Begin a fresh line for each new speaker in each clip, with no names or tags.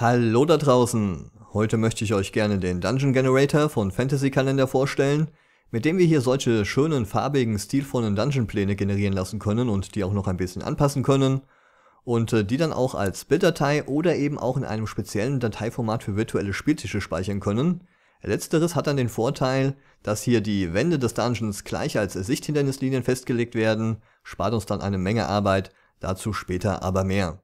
Hallo da draußen! Heute möchte ich euch gerne den Dungeon Generator von Fantasy Kalender vorstellen, mit dem wir hier solche schönen, farbigen, stilvollen Dungeon-Pläne generieren lassen können und die auch noch ein bisschen anpassen können und äh, die dann auch als Bilddatei oder eben auch in einem speziellen Dateiformat für virtuelle Spieltische speichern können. Letzteres hat dann den Vorteil, dass hier die Wände des Dungeons gleich als Sichthindernislinien festgelegt werden, spart uns dann eine Menge Arbeit, dazu später aber mehr.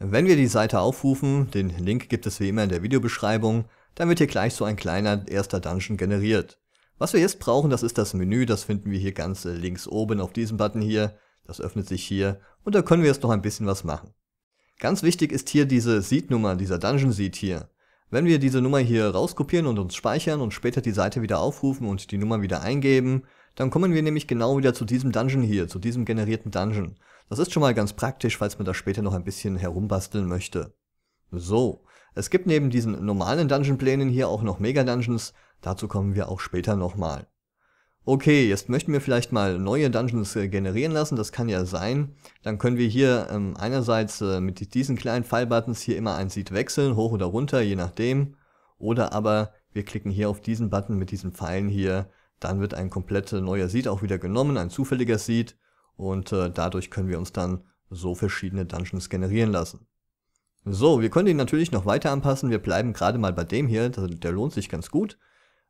Wenn wir die Seite aufrufen, den Link gibt es wie immer in der Videobeschreibung, dann wird hier gleich so ein kleiner erster Dungeon generiert. Was wir jetzt brauchen, das ist das Menü, das finden wir hier ganz äh, links oben auf diesem Button hier, das öffnet sich hier und da können wir jetzt noch ein bisschen was machen. Ganz wichtig ist hier diese Seed-Nummer, dieser Dungeon-Seed hier. Wenn wir diese Nummer hier rauskopieren und uns speichern und später die Seite wieder aufrufen und die Nummer wieder eingeben, dann kommen wir nämlich genau wieder zu diesem Dungeon hier, zu diesem generierten Dungeon. Das ist schon mal ganz praktisch, falls man da später noch ein bisschen herumbasteln möchte. So, es gibt neben diesen normalen Dungeon-Plänen hier auch noch Mega-Dungeons, dazu kommen wir auch später nochmal. Okay, jetzt möchten wir vielleicht mal neue Dungeons äh, generieren lassen, das kann ja sein. Dann können wir hier ähm, einerseits äh, mit diesen kleinen Pfeilbuttons hier immer ein Seed wechseln, hoch oder runter, je nachdem. Oder aber wir klicken hier auf diesen Button mit diesen Pfeilen hier dann wird ein komplett neuer Seed auch wieder genommen, ein zufälliger Seed und äh, dadurch können wir uns dann so verschiedene Dungeons generieren lassen. So, wir können ihn natürlich noch weiter anpassen. Wir bleiben gerade mal bei dem hier, der, der lohnt sich ganz gut.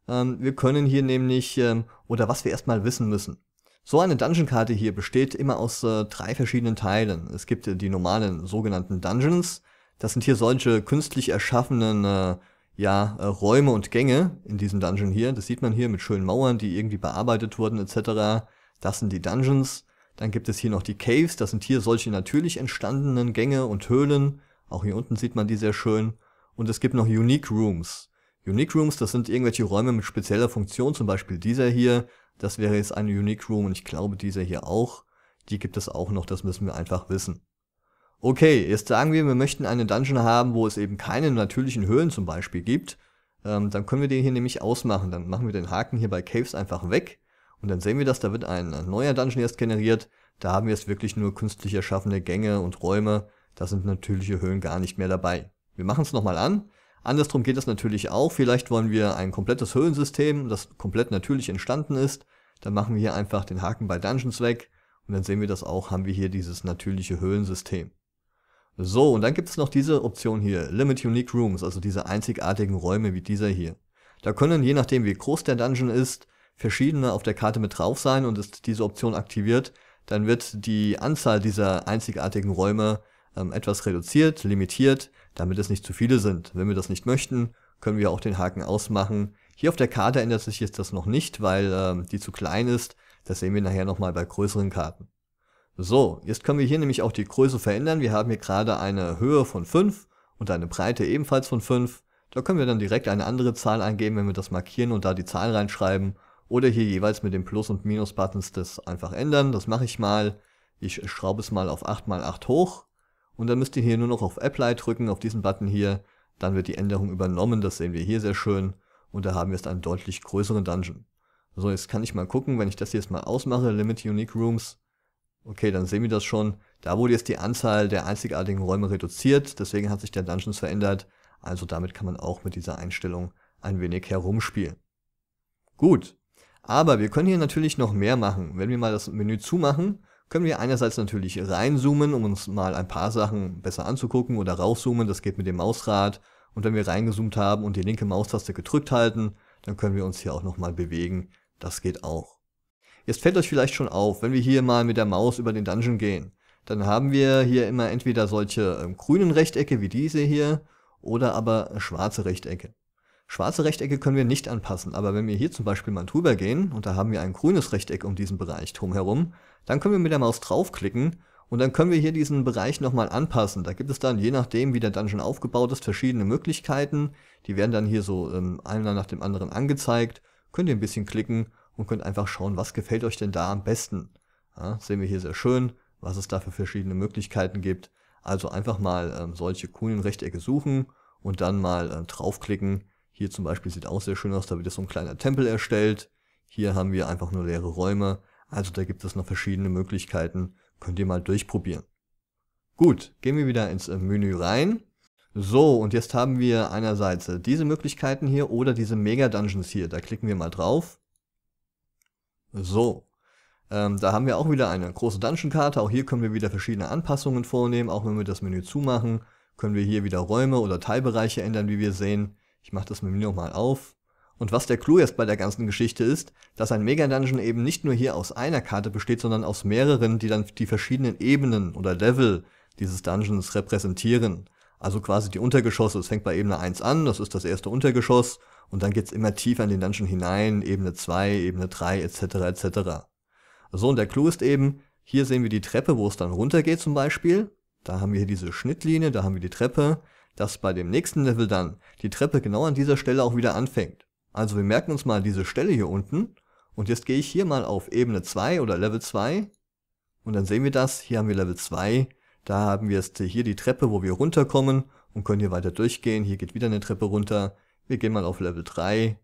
Ähm, wir können hier nämlich, ähm, oder was wir erstmal wissen müssen. So eine Dungeon-Karte hier besteht immer aus äh, drei verschiedenen Teilen. Es gibt äh, die normalen sogenannten Dungeons. Das sind hier solche künstlich erschaffenen äh, ja äh, Räume und Gänge in diesem Dungeon hier. Das sieht man hier mit schönen Mauern, die irgendwie bearbeitet wurden etc. Das sind die Dungeons. Dann gibt es hier noch die Caves. Das sind hier solche natürlich entstandenen Gänge und Höhlen. Auch hier unten sieht man die sehr schön. Und es gibt noch Unique Rooms. Unique Rooms, das sind irgendwelche Räume mit spezieller Funktion, zum Beispiel dieser hier. Das wäre jetzt eine Unique Room und ich glaube dieser hier auch. Die gibt es auch noch, das müssen wir einfach wissen okay, jetzt sagen wir, wir möchten einen Dungeon haben, wo es eben keine natürlichen Höhlen zum Beispiel gibt, ähm, dann können wir den hier nämlich ausmachen. Dann machen wir den Haken hier bei Caves einfach weg und dann sehen wir das, da wird ein, ein neuer Dungeon erst generiert. Da haben wir jetzt wirklich nur künstlich erschaffene Gänge und Räume. Da sind natürliche Höhlen gar nicht mehr dabei. Wir machen es nochmal an. Andersrum geht das natürlich auch. Vielleicht wollen wir ein komplettes Höhlensystem, das komplett natürlich entstanden ist. Dann machen wir hier einfach den Haken bei Dungeons weg und dann sehen wir das auch, haben wir hier dieses natürliche Höhlensystem. So, und dann gibt es noch diese Option hier, Limit Unique Rooms, also diese einzigartigen Räume wie dieser hier. Da können, je nachdem wie groß der Dungeon ist, verschiedene auf der Karte mit drauf sein und ist diese Option aktiviert, dann wird die Anzahl dieser einzigartigen Räume ähm, etwas reduziert, limitiert, damit es nicht zu viele sind. Wenn wir das nicht möchten, können wir auch den Haken ausmachen. Hier auf der Karte ändert sich jetzt das noch nicht, weil ähm, die zu klein ist. Das sehen wir nachher nochmal bei größeren Karten. So, jetzt können wir hier nämlich auch die Größe verändern. Wir haben hier gerade eine Höhe von 5 und eine Breite ebenfalls von 5. Da können wir dann direkt eine andere Zahl eingeben, wenn wir das markieren und da die Zahl reinschreiben. Oder hier jeweils mit den Plus- und Minus-Buttons das einfach ändern. Das mache ich mal. Ich schraube es mal auf 8x8 hoch. Und dann müsst ihr hier nur noch auf Apply drücken, auf diesen Button hier. Dann wird die Änderung übernommen, das sehen wir hier sehr schön. Und da haben wir jetzt einen deutlich größeren Dungeon. So, jetzt kann ich mal gucken, wenn ich das jetzt mal ausmache, Limit Unique Rooms, Okay, dann sehen wir das schon. Da wurde jetzt die Anzahl der einzigartigen Räume reduziert, deswegen hat sich der Dungeons verändert. Also damit kann man auch mit dieser Einstellung ein wenig herumspielen. Gut, aber wir können hier natürlich noch mehr machen. Wenn wir mal das Menü zumachen, können wir einerseits natürlich reinzoomen, um uns mal ein paar Sachen besser anzugucken oder rauszoomen. Das geht mit dem Mausrad. Und wenn wir reingezoomt haben und die linke Maustaste gedrückt halten, dann können wir uns hier auch nochmal bewegen. Das geht auch. Jetzt fällt euch vielleicht schon auf, wenn wir hier mal mit der Maus über den Dungeon gehen, dann haben wir hier immer entweder solche ähm, grünen Rechtecke wie diese hier oder aber schwarze Rechtecke. Schwarze Rechtecke können wir nicht anpassen, aber wenn wir hier zum Beispiel mal drüber gehen und da haben wir ein grünes Rechteck um diesen Bereich drumherum, dann können wir mit der Maus draufklicken und dann können wir hier diesen Bereich nochmal anpassen. Da gibt es dann, je nachdem wie der Dungeon aufgebaut ist, verschiedene Möglichkeiten. Die werden dann hier so ähm, einer nach dem anderen angezeigt. Könnt ihr ein bisschen klicken und könnt einfach schauen, was gefällt euch denn da am besten. Ja, sehen wir hier sehr schön, was es da für verschiedene Möglichkeiten gibt. Also einfach mal ähm, solche coolen Rechtecke suchen und dann mal ähm, draufklicken. Hier zum Beispiel sieht auch sehr schön aus, da wird jetzt so ein kleiner Tempel erstellt. Hier haben wir einfach nur leere Räume. Also da gibt es noch verschiedene Möglichkeiten. Könnt ihr mal durchprobieren. Gut, gehen wir wieder ins äh, Menü rein. So, und jetzt haben wir einerseits äh, diese Möglichkeiten hier oder diese Mega-Dungeons hier. Da klicken wir mal drauf. So. Ähm, da haben wir auch wieder eine große Dungeon-Karte. Auch hier können wir wieder verschiedene Anpassungen vornehmen. Auch wenn wir das Menü zumachen, können wir hier wieder Räume oder Teilbereiche ändern, wie wir sehen. Ich mache das Menü nochmal auf. Und was der Clou jetzt bei der ganzen Geschichte ist, dass ein Mega-Dungeon eben nicht nur hier aus einer Karte besteht, sondern aus mehreren, die dann die verschiedenen Ebenen oder Level dieses Dungeons repräsentieren. Also quasi die Untergeschosse. Es fängt bei Ebene 1 an, das ist das erste Untergeschoss. Und dann geht's immer tiefer in den Dungeon hinein, Ebene 2, Ebene 3 etc. etc. So, und der Clou ist eben, hier sehen wir die Treppe, wo es dann runtergeht zum Beispiel. Da haben wir hier diese Schnittlinie, da haben wir die Treppe, dass bei dem nächsten Level dann die Treppe genau an dieser Stelle auch wieder anfängt. Also wir merken uns mal diese Stelle hier unten und jetzt gehe ich hier mal auf Ebene 2 oder Level 2 und dann sehen wir das, hier haben wir Level 2, da haben wir jetzt hier die Treppe, wo wir runterkommen und können hier weiter durchgehen, hier geht wieder eine Treppe runter, wir gehen mal auf Level 3.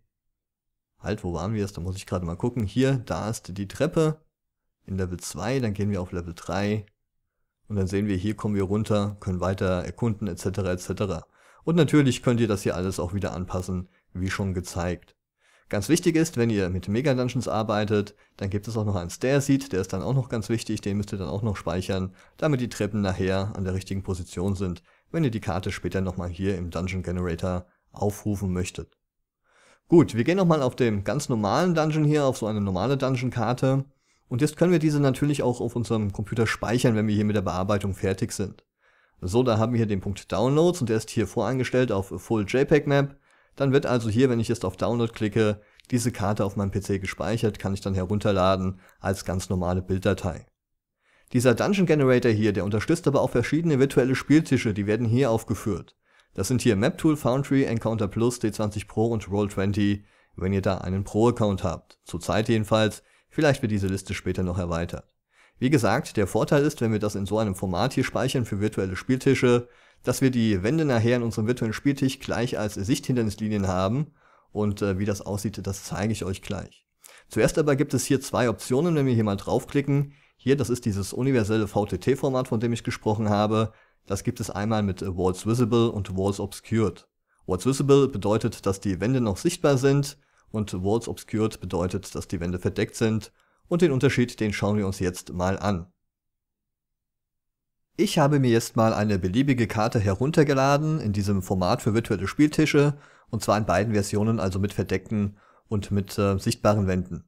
Halt, wo waren wir jetzt? Da muss ich gerade mal gucken. Hier, da ist die Treppe in Level 2, dann gehen wir auf Level 3 und dann sehen wir, hier kommen wir runter, können weiter erkunden etc. etc. Und natürlich könnt ihr das hier alles auch wieder anpassen, wie schon gezeigt. Ganz wichtig ist, wenn ihr mit Mega Dungeons arbeitet, dann gibt es auch noch einen stair der ist dann auch noch ganz wichtig, den müsst ihr dann auch noch speichern, damit die Treppen nachher an der richtigen Position sind, wenn ihr die Karte später nochmal hier im Dungeon Generator aufrufen möchtet. Gut, wir gehen nochmal auf dem ganz normalen Dungeon hier, auf so eine normale Dungeon-Karte. Und jetzt können wir diese natürlich auch auf unserem Computer speichern, wenn wir hier mit der Bearbeitung fertig sind. So, da haben wir hier den Punkt Downloads und der ist hier voreingestellt auf Full JPEG Map. Dann wird also hier, wenn ich jetzt auf Download klicke, diese Karte auf meinem PC gespeichert, kann ich dann herunterladen als ganz normale Bilddatei. Dieser Dungeon Generator hier, der unterstützt aber auch verschiedene virtuelle Spieltische, die werden hier aufgeführt. Das sind hier MapTool, Foundry, Encounter Plus, D20 Pro und Roll20, wenn ihr da einen Pro-Account habt. Zurzeit jedenfalls, vielleicht wird diese Liste später noch erweitert. Wie gesagt, der Vorteil ist, wenn wir das in so einem Format hier speichern für virtuelle Spieltische, dass wir die Wände nachher in unserem virtuellen Spieltisch gleich als Sichthindernislinien haben und äh, wie das aussieht, das zeige ich euch gleich. Zuerst aber gibt es hier zwei Optionen, wenn wir hier mal draufklicken. Hier, das ist dieses universelle VTT-Format, von dem ich gesprochen habe. Das gibt es einmal mit äh, Walls Visible und Walls Obscured. Walls Visible bedeutet, dass die Wände noch sichtbar sind und Walls Obscured bedeutet, dass die Wände verdeckt sind und den Unterschied, den schauen wir uns jetzt mal an. Ich habe mir jetzt mal eine beliebige Karte heruntergeladen in diesem Format für virtuelle Spieltische und zwar in beiden Versionen, also mit verdeckten und mit äh, sichtbaren Wänden.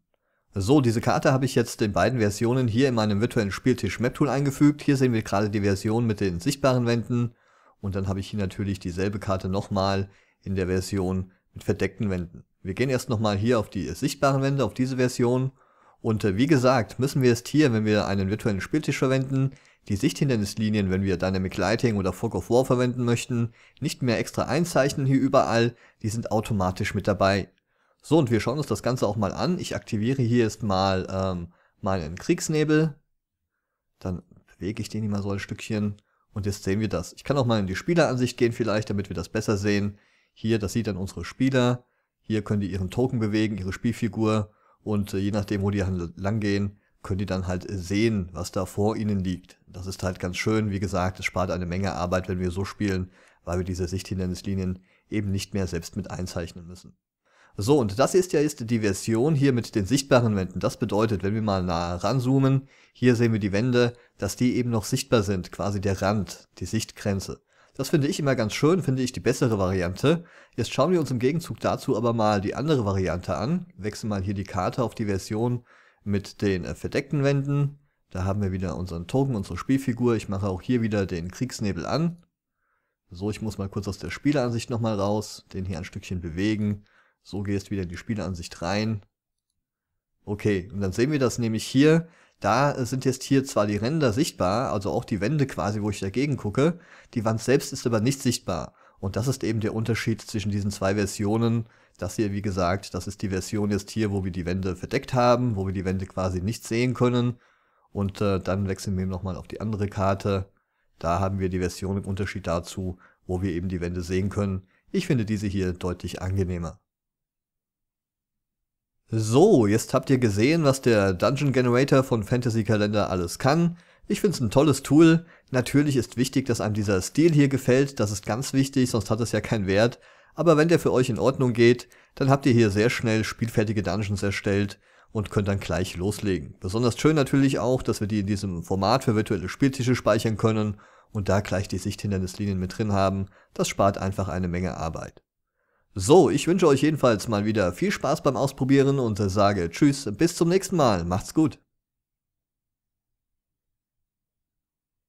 So, diese Karte habe ich jetzt in beiden Versionen hier in meinem virtuellen Spieltisch Map Tool eingefügt. Hier sehen wir gerade die Version mit den sichtbaren Wänden. Und dann habe ich hier natürlich dieselbe Karte nochmal in der Version mit verdeckten Wänden. Wir gehen erst nochmal hier auf die sichtbaren Wände, auf diese Version. Und äh, wie gesagt, müssen wir jetzt hier, wenn wir einen virtuellen Spieltisch verwenden, die Sichthindernislinien, wenn wir Dynamic Lighting oder Fog of War verwenden möchten, nicht mehr extra einzeichnen hier überall, die sind automatisch mit dabei. So, und wir schauen uns das Ganze auch mal an. Ich aktiviere hier jetzt mal ähm, meinen Kriegsnebel. Dann bewege ich den hier mal so ein Stückchen. Und jetzt sehen wir das. Ich kann auch mal in die Spieleransicht gehen vielleicht, damit wir das besser sehen. Hier, das sieht dann unsere Spieler. Hier können die ihren Token bewegen, ihre Spielfigur. Und äh, je nachdem, wo die lang gehen, können die dann halt sehen, was da vor ihnen liegt. Das ist halt ganz schön. Wie gesagt, es spart eine Menge Arbeit, wenn wir so spielen, weil wir diese Sichthindernislinien eben nicht mehr selbst mit einzeichnen müssen. So, und das ist ja jetzt die Version hier mit den sichtbaren Wänden. Das bedeutet, wenn wir mal nah ranzoomen, hier sehen wir die Wände, dass die eben noch sichtbar sind, quasi der Rand, die Sichtgrenze. Das finde ich immer ganz schön, finde ich die bessere Variante. Jetzt schauen wir uns im Gegenzug dazu aber mal die andere Variante an. Wechseln mal hier die Karte auf die Version mit den äh, verdeckten Wänden. Da haben wir wieder unseren Token, unsere Spielfigur. Ich mache auch hier wieder den Kriegsnebel an. So, ich muss mal kurz aus der Spieleransicht nochmal raus, den hier ein Stückchen bewegen so gehst wieder in die Spieleansicht rein. Okay, und dann sehen wir das nämlich hier. Da sind jetzt hier zwar die Ränder sichtbar, also auch die Wände quasi, wo ich dagegen gucke. Die Wand selbst ist aber nicht sichtbar. Und das ist eben der Unterschied zwischen diesen zwei Versionen. Das hier, wie gesagt, das ist die Version jetzt hier, wo wir die Wände verdeckt haben, wo wir die Wände quasi nicht sehen können. Und äh, dann wechseln wir nochmal auf die andere Karte. Da haben wir die Version im Unterschied dazu, wo wir eben die Wände sehen können. Ich finde diese hier deutlich angenehmer. So, jetzt habt ihr gesehen, was der Dungeon Generator von Fantasy Kalender alles kann. Ich find's ein tolles Tool. Natürlich ist wichtig, dass einem dieser Stil hier gefällt. Das ist ganz wichtig, sonst hat es ja keinen Wert. Aber wenn der für euch in Ordnung geht, dann habt ihr hier sehr schnell spielfertige Dungeons erstellt und könnt dann gleich loslegen. Besonders schön natürlich auch, dass wir die in diesem Format für virtuelle Spieltische speichern können und da gleich die Sichthindernislinien mit drin haben. Das spart einfach eine Menge Arbeit. So, ich wünsche euch jedenfalls mal wieder viel Spaß beim Ausprobieren und sage Tschüss, bis zum nächsten Mal, macht's gut.